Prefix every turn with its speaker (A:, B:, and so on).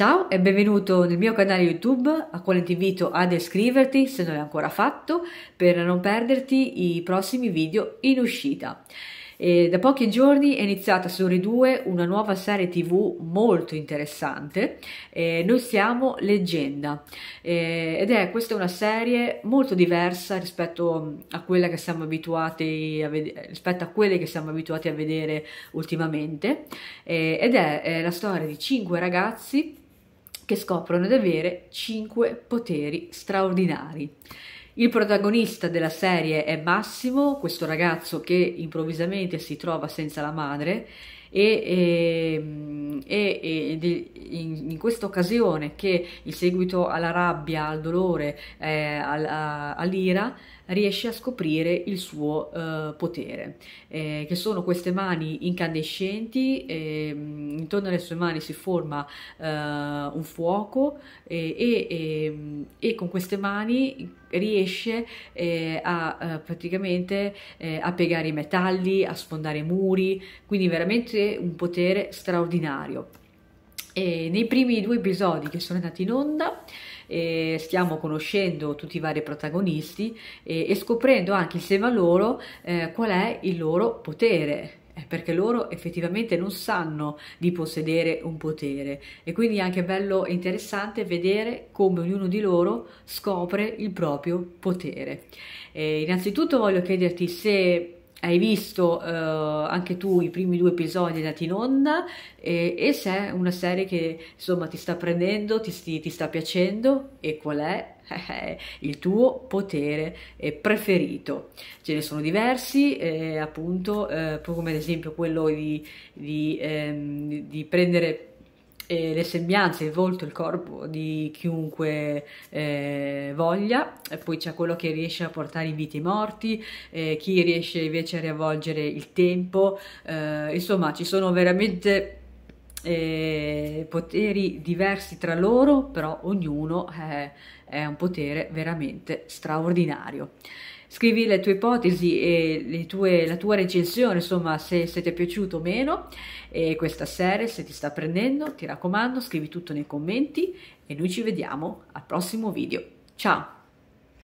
A: Ciao e benvenuto nel mio canale YouTube, a quale ti invito ad iscriverti se non l'hai ancora fatto, per non perderti i prossimi video in uscita. E da pochi giorni è iniziata su Rai 2 una nuova serie tv molto interessante, eh, noi siamo Leggenda eh, ed è questa è una serie molto diversa rispetto mm, a, quella che siamo abituati a, rispetto a quelle che siamo abituati a vedere ultimamente eh, ed è la storia di cinque ragazzi che scoprono di avere cinque poteri straordinari. Il protagonista della serie è Massimo, questo ragazzo che improvvisamente si trova senza la madre Ehm, e, e, e, e in, in questa occasione che il seguito alla rabbia, al dolore, eh, al, a, all'ira, riesce a scoprire il suo eh, potere, eh, che sono queste mani incandescenti, eh, intorno alle sue mani si forma eh, un fuoco ehm, e, con queste mani riesce eh, a eh, praticamente a piegare i metalli, a sfondare i muri, quindi veramente avete un potere straordinario. E nei primi due episodi che sono andati in onda eh, stiamo conoscendo tutti i vari protagonisti eh, e scoprendo anche insieme a loro eh, qual è il loro potere eh, perché loro effettivamente non sanno di possedere un potere e quindi è anche bello e interessante vedere come ognuno di loro scopre il proprio potere. E eh, innanzitutto voglio chiederti se hai visto eh, anche tu i primi due episodi nati in onda e, e, se è una serie che insomma ti sta prendendo, ti, sti, ti sta piacendo e qual è eh, eh, il tuo potere preferito. Ce ne sono diversi, eh, appunto, eh, come ad esempio quello di, di, ehm, di prendere eh, le sembianze, il volto, il corpo di chiunque eh, voglia, e poi c'è quello che riesce a portare in vita i morti, eh, chi riesce invece a riavvolgere il tempo, eh, insomma ci sono veramente eh, poteri diversi tra loro, però ognuno è, eh, è un potere veramente straordinario scrivi le tue ipotesi e tue, la tua recensione, insomma, se, se, ti è piaciuto o meno e questa serie, se ti sta prendendo, ti raccomando, scrivi tutto nei commenti e noi ci vediamo al prossimo video. Ciao!